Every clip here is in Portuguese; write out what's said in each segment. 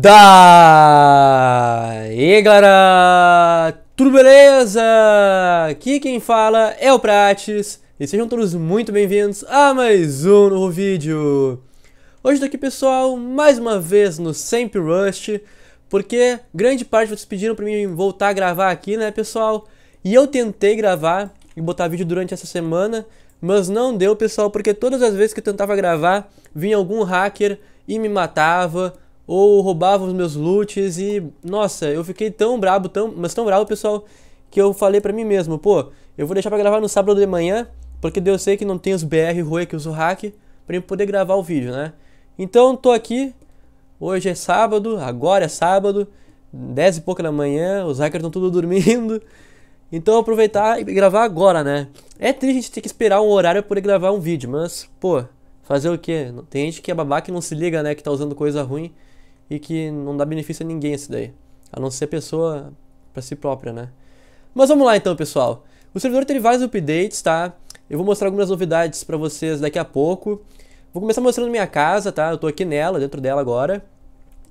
Daí galera, tudo beleza? Aqui quem fala é o Prates e sejam todos muito bem-vindos a mais um novo vídeo. Hoje tô aqui pessoal, mais uma vez no Sempre Rust, porque grande parte vocês pediram pra mim voltar a gravar aqui né pessoal, e eu tentei gravar e botar vídeo durante essa semana, mas não deu pessoal, porque todas as vezes que eu tentava gravar, vinha algum hacker e me matava, ou roubavam os meus loots e nossa, eu fiquei tão brabo, tão, mas tão brabo, pessoal, que eu falei para mim mesmo, pô, eu vou deixar para gravar no sábado de manhã, porque eu sei que não tem os BR Rui que usam hack para poder gravar o vídeo, né? Então tô aqui. Hoje é sábado, agora é sábado, 10 e pouca da manhã, os hackers estão tudo dormindo. Então aproveitar e gravar agora, né? É triste a gente ter que esperar um horário para poder gravar um vídeo, mas pô, fazer o quê? Tem gente que é babaca e não se liga, né, que tá usando coisa ruim e que não dá benefício a ninguém isso daí, a não ser a pessoa para si própria, né? Mas vamos lá então, pessoal. O servidor teve vários updates, tá? Eu vou mostrar algumas novidades para vocês daqui a pouco. Vou começar mostrando minha casa, tá? Eu tô aqui nela, dentro dela agora.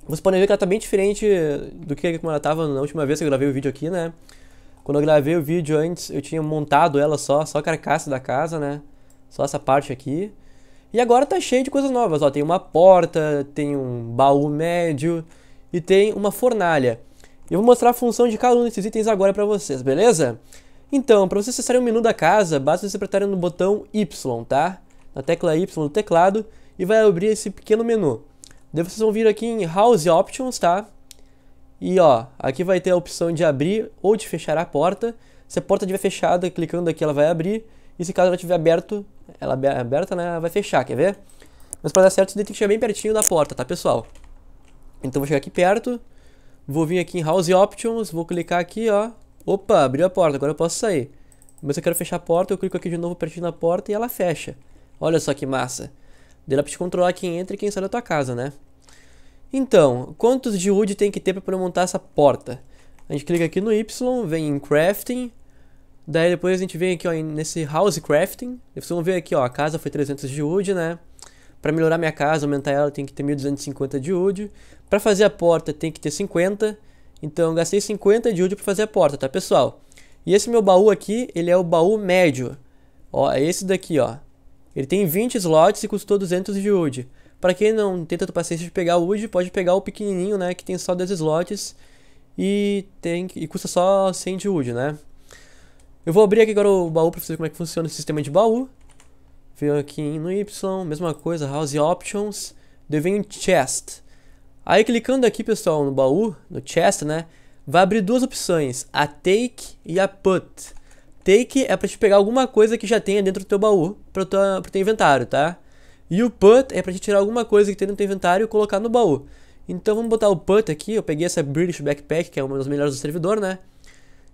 Vocês podem ver que ela tá bem diferente do que como ela tava na última vez que eu gravei o vídeo aqui, né? Quando eu gravei o vídeo antes, eu tinha montado ela só, só a carcaça da casa, né? Só essa parte aqui. E agora tá cheio de coisas novas, ó, tem uma porta, tem um baú médio e tem uma fornalha. Eu vou mostrar a função de cada um desses itens agora para vocês, beleza? Então, para vocês acessarem o menu da casa, basta vocês apertarem no botão Y, tá? Na tecla Y do teclado e vai abrir esse pequeno menu. Daí vocês vão vir aqui em House Options, tá? E ó, aqui vai ter a opção de abrir ou de fechar a porta. Se a porta estiver fechada, clicando aqui ela vai abrir. E se caso ela estiver aberto, ela é aberta, né, vai fechar, quer ver? Mas para dar certo, você tem que chegar bem pertinho da porta, tá, pessoal? Então vou chegar aqui perto, vou vir aqui em House Options, vou clicar aqui, ó. Opa, abriu a porta, agora eu posso sair. Mas eu quero fechar a porta, eu clico aqui de novo pertinho da porta e ela fecha. Olha só que massa. Deu pra te controlar quem entra e quem sai da tua casa, né? Então, quantos de wood tem que ter para montar essa porta? A gente clica aqui no Y, vem em crafting, Daí depois a gente vem aqui ó, nesse house crafting. Vocês vão ver aqui, ó, a casa foi 300 de wood, né? Para melhorar minha casa, aumentar ela, tem que ter 1250 de wood. Para fazer a porta, tem que ter 50. Então, gastei 50 de wood para fazer a porta, tá, pessoal? E esse meu baú aqui, ele é o baú médio. Ó, é esse daqui, ó. Ele tem 20 slots e custou 200 de wood. Para quem não tem tanta paciência de pegar o wood, pode pegar o pequenininho, né, que tem só 10 slots e tem e custa só 100 de wood, né? Eu vou abrir aqui agora o baú pra vocês como é que funciona o sistema de baú. Vem aqui no Y, mesma coisa, House Options. Daí vem Chest. Aí clicando aqui, pessoal, no baú, no Chest, né? Vai abrir duas opções, a Take e a Put. Take é pra gente pegar alguma coisa que já tenha dentro do teu baú, pra tua, pro teu inventário, tá? E o Put é pra gente tirar alguma coisa que tem no teu inventário e colocar no baú. Então vamos botar o Put aqui, eu peguei essa British Backpack, que é uma das melhores do servidor, né?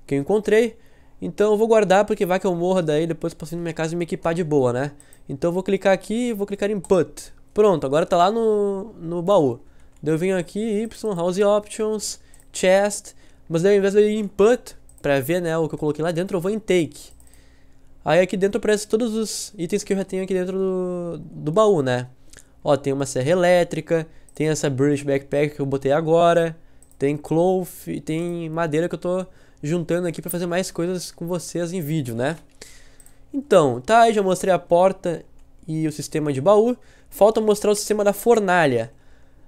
Que eu encontrei. Então eu vou guardar porque vai que eu morra daí, depois eu posso ir na minha casa e me equipar de boa, né? Então eu vou clicar aqui e vou clicar em Put. Pronto, agora tá lá no, no baú. Daí eu venho aqui, Y, House Options, Chest. Mas daí ao invés de eu ir em Put, pra ver né, o que eu coloquei lá dentro, eu vou em Take. Aí aqui dentro aparece todos os itens que eu já tenho aqui dentro do, do baú, né? Ó, tem uma serra elétrica, tem essa British Backpack que eu botei agora, tem cloth, tem madeira que eu tô juntando aqui para fazer mais coisas com vocês em vídeo, né? Então, tá, aí, já mostrei a porta e o sistema de baú. Falta mostrar o sistema da fornalha.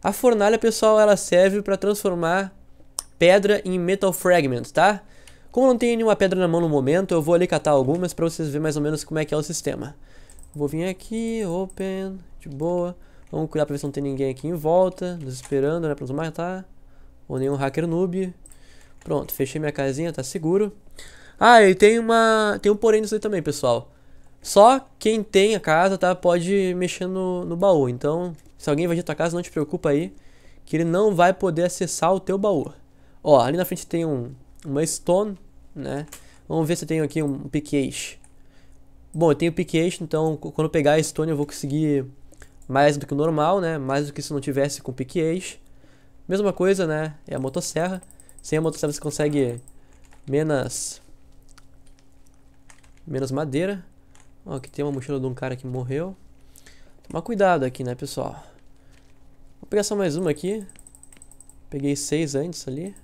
A fornalha, pessoal, ela serve para transformar pedra em metal fragments, tá? Como não tenho nenhuma pedra na mão no momento, eu vou ali catar algumas para vocês verem mais ou menos como é que é o sistema. Vou vir aqui, open, de boa. Vamos cuidar para ver se não tem ninguém aqui em volta, nos esperando, né, para nos matar. Tá? Ou nenhum hacker noob. Pronto, fechei minha casinha, tá seguro. Ah, e tem uma. Tem um porém nisso aí também, pessoal. Só quem tem a casa, tá? Pode mexer no, no baú. Então, se alguém invadir tua casa, não te preocupa aí. Que ele não vai poder acessar o teu baú. Ó, ali na frente tem um, uma stone, né? Vamos ver se eu tenho aqui um pickaxe. Bom, eu tenho pickaxe, então quando eu pegar a stone eu vou conseguir mais do que o normal, né? Mais do que se não tivesse com pickaxe. Mesma coisa, né? É a motosserra. Sem a motosserra você consegue menos... Menos madeira. Ó, aqui tem uma mochila de um cara que morreu. Tomar cuidado aqui, né, pessoal. Vou pegar só mais uma aqui. Peguei seis antes ali.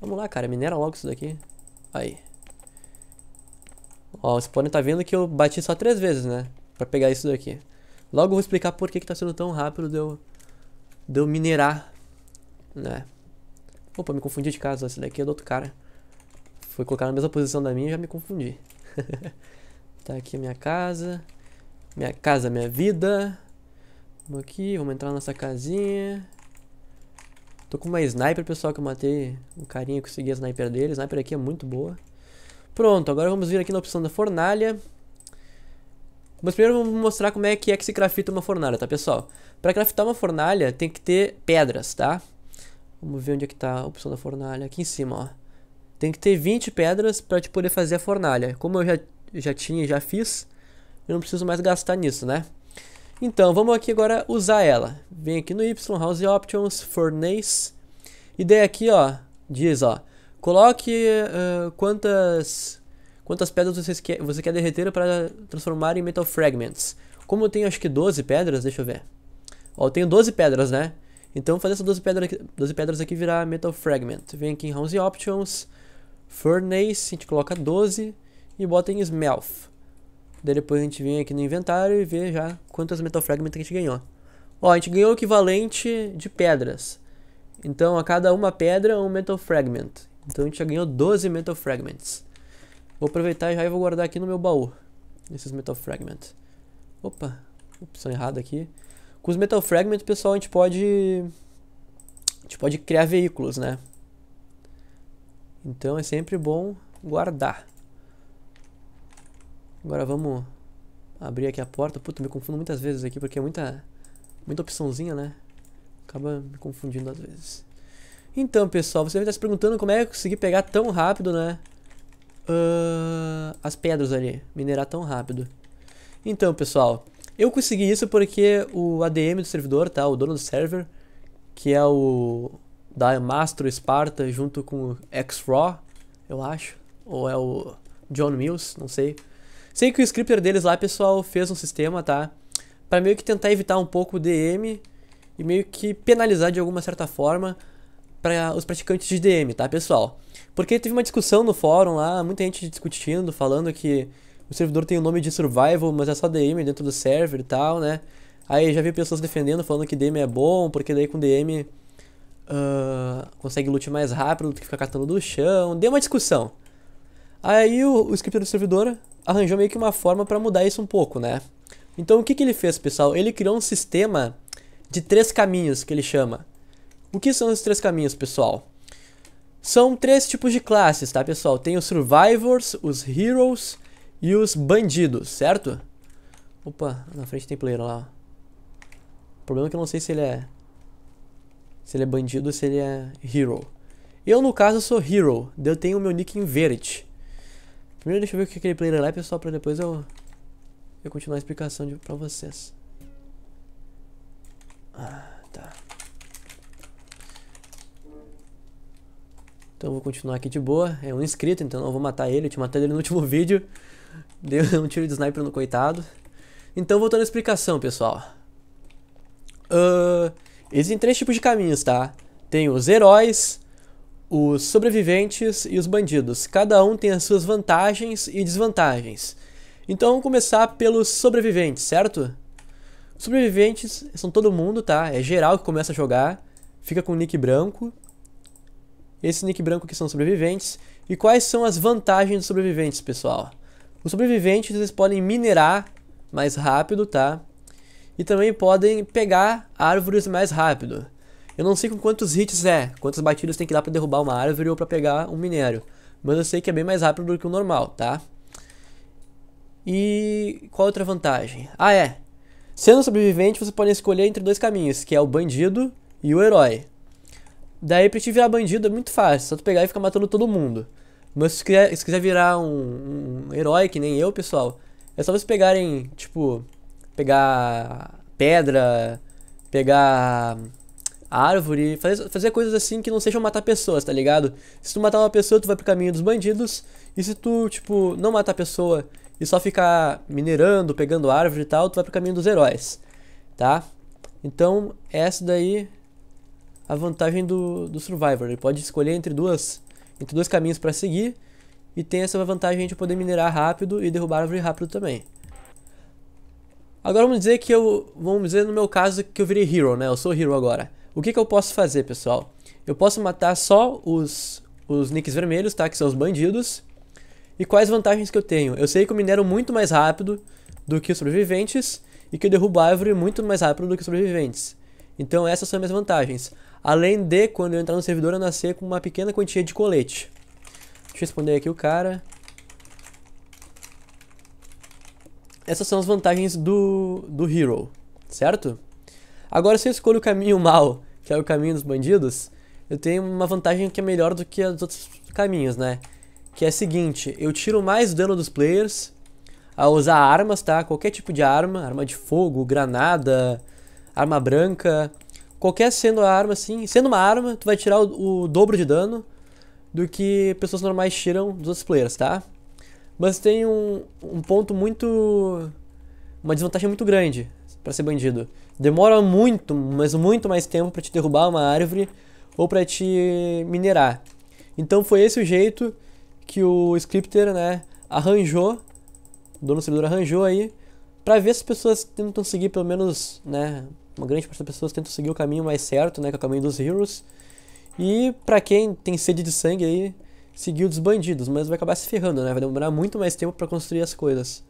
Vamos lá, cara. Minera logo isso daqui. Aí. Ó, vocês podem estar tá vendo que eu bati só três vezes, né? Pra pegar isso daqui. Logo eu vou explicar por que, que tá sendo tão rápido de eu, de eu minerar, né? Opa, me confundi de casa. Esse daqui é do outro cara. Foi colocar na mesma posição da minha e já me confundi. tá aqui a minha casa. Minha casa, minha vida. Vamos aqui, vamos entrar nessa casinha. Tô com uma sniper, pessoal, que eu matei um carinha, consegui a sniper dele. A sniper aqui é muito boa. Pronto, agora vamos vir aqui na opção da fornalha. Mas primeiro vamos mostrar como é que é que se crafta uma fornalha, tá, pessoal? Para craftar uma fornalha tem que ter pedras, tá? Vamos ver onde é que tá a opção da fornalha. Aqui em cima, ó. Tem que ter 20 pedras pra te poder fazer a fornalha. Como eu já, já tinha e já fiz, eu não preciso mais gastar nisso, né? Então, vamos aqui agora usar ela. Vem aqui no Y, House Options, Furnace. E daí aqui, ó, diz, ó. Coloque uh, quantas quantas pedras você quer, você quer derreter para transformar em Metal Fragments. Como eu tenho acho que 12 pedras, deixa eu ver. Ó, eu tenho 12 pedras, né? Então fazer essas 12 pedras, aqui, 12 pedras aqui virar Metal Fragment. Vem aqui em House Options, Furnace, a gente coloca 12 e bota em smelth. Daí depois a gente vem aqui no inventário e vê já quantas Metal Fragment a gente ganhou. Ó, a gente ganhou o equivalente de pedras. Então a cada uma pedra um Metal Fragment. Então a gente já ganhou 12 Metal Fragments. Vou aproveitar já e vou guardar aqui no meu baú. Esses Metal Fragments. Opa, opção errada aqui. Com os Metal Fragments, pessoal, a gente pode. A gente pode criar veículos, né? Então é sempre bom guardar. Agora vamos abrir aqui a porta. Puta, me confundo muitas vezes aqui porque é muita, muita opçãozinha, né? Acaba me confundindo às vezes. Então, pessoal, você vai estar se perguntando como é que eu consegui pegar tão rápido, né? Uh, as pedras ali, minerar tão rápido. Então, pessoal, eu consegui isso porque o ADM do servidor, tá? O dono do server, que é o da Mastro Esparta junto com o X-Raw, eu acho. Ou é o John Mills, não sei. Sei que o scripter deles lá, pessoal, fez um sistema, tá? Pra meio que tentar evitar um pouco o DM e meio que penalizar de alguma certa forma para os praticantes de DM, tá, pessoal? Porque teve uma discussão no fórum lá, muita gente discutindo, falando que o servidor tem o nome de survival, mas é só DM dentro do server e tal, né? Aí já vi pessoas defendendo, falando que DM é bom, porque daí com DM uh, ah, consegue loot mais rápido do que ficar catando do chão. Deu uma discussão. Aí o, o script do servidor arranjou meio que uma forma para mudar isso um pouco, né? Então o que, que ele fez, pessoal? Ele criou um sistema de três caminhos que ele chama. O que são esses três caminhos, pessoal? São três tipos de classes, tá, pessoal? Tem os Survivors, os Heroes e os bandidos, certo? Opa, na frente tem player lá. O problema é que eu não sei se ele é... Se ele é bandido ou se ele é hero. Eu, no caso, sou hero. Eu tenho o meu nick em verde. Primeiro deixa eu ver o que aquele player é, pessoal, pra depois eu... Eu continuar a explicação de, pra vocês. Ah, tá. Então eu vou continuar aqui de boa. É um inscrito, então não vou matar ele. Eu tinha matado ele no último vídeo. Deu um tiro de sniper no coitado. Então voltando à explicação, pessoal. Uh, existem três tipos de caminhos, tá? Tem os heróis, os sobreviventes e os bandidos. Cada um tem as suas vantagens e desvantagens. Então vamos começar pelos sobreviventes, certo? Sobreviventes são todo mundo, tá? É geral que começa a jogar, fica com o nick branco. Esse Nick branco aqui são sobreviventes. E quais são as vantagens dos sobreviventes, pessoal? Os sobreviventes eles podem minerar mais rápido, tá? E também podem pegar árvores mais rápido. Eu não sei com quantos hits é, quantas batidas tem que dar para derrubar uma árvore ou para pegar um minério. Mas eu sei que é bem mais rápido do que o normal, tá? E qual outra vantagem? Ah, é. Sendo sobrevivente, você pode escolher entre dois caminhos, que é o bandido e o herói. Daí pra te virar bandido é muito fácil, só tu pegar e ficar matando todo mundo. Mas se quiser, se quiser virar um, um herói, que nem eu, pessoal, é só vocês pegarem, tipo, pegar pedra, pegar árvore, fazer, fazer coisas assim que não sejam matar pessoas, tá ligado? Se tu matar uma pessoa, tu vai pro caminho dos bandidos, e se tu, tipo, não matar a pessoa e só ficar minerando, pegando árvore e tal, tu vai pro caminho dos heróis, tá? Então, essa daí a vantagem do, do Survivor. Ele pode escolher entre, duas, entre dois caminhos para seguir e tem essa vantagem de poder minerar rápido e derrubar árvore rápido também. Agora vamos dizer que eu, vamos dizer no meu caso que eu virei hero, né? Eu sou hero agora. O que, que eu posso fazer, pessoal? Eu posso matar só os, os nicks vermelhos, tá? Que são os bandidos. E quais vantagens que eu tenho? Eu sei que eu minero muito mais rápido do que os sobreviventes e que eu derrubo árvore muito mais rápido do que os sobreviventes. Então essas são minhas vantagens. Além de, quando eu entrar no servidor, eu nascer com uma pequena quantia de colete. Deixa eu responder aqui o cara. Essas são as vantagens do, do Hero, certo? Agora, se eu escolho o caminho mal, que é o caminho dos bandidos, eu tenho uma vantagem que é melhor do que os outros caminhos, né? Que é a seguinte, eu tiro mais dano dos players ao usar armas, tá? Qualquer tipo de arma, arma de fogo, granada, arma branca Qualquer sendo a arma assim, sendo uma arma, tu vai tirar o, o dobro de dano do que pessoas normais tiram dos outros players, tá? Mas tem um, um ponto muito. Uma desvantagem muito grande para ser bandido. Demora muito, mas muito mais tempo para te derrubar uma árvore ou para te minerar. Então foi esse o jeito que o scripter, né, arranjou, o dono do servidor arranjou aí, para ver se as pessoas tentam seguir pelo menos, né, uma grande parte das pessoas tenta seguir o caminho mais certo, né, que é o caminho dos heroes. E para quem tem sede de sangue aí, seguir os bandidos, mas vai acabar se ferrando, né? Vai demorar muito mais tempo para construir as coisas.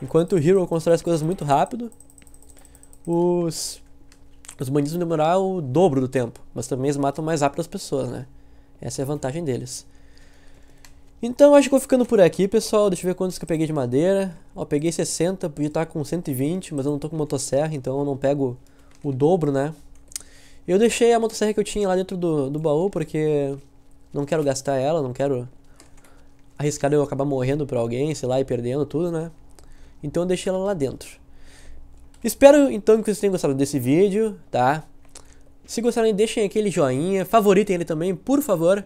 Enquanto o hero constrói as coisas muito rápido, os os bandidos vão demorar o dobro do tempo, mas também eles matam mais rápido as pessoas, né? Essa é a vantagem deles. Então acho que vou ficando por aqui, pessoal. Deixa eu ver quantos que eu peguei de madeira. Ó, peguei 60, podia estar com 120, mas eu não estou com motosserra, então eu não pego o dobro, né? Eu deixei a motosserra que eu tinha lá dentro do, do baú porque não quero gastar ela, não quero arriscar eu acabar morrendo pra alguém, sei lá, e perdendo tudo, né? Então eu deixei ela lá dentro. Espero então que vocês tenham gostado desse vídeo, tá? Se gostarem, deixem aquele joinha, favoritem ele também, por favor,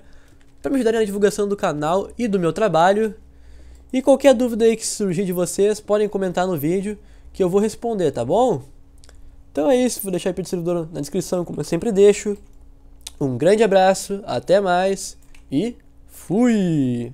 para me ajudarem na divulgação do canal e do meu trabalho. E qualquer dúvida aí que surgir de vocês, podem comentar no vídeo que eu vou responder, tá bom? Então é isso, vou deixar o IP do servidor na descrição, como eu sempre deixo. Um grande abraço, até mais e fui!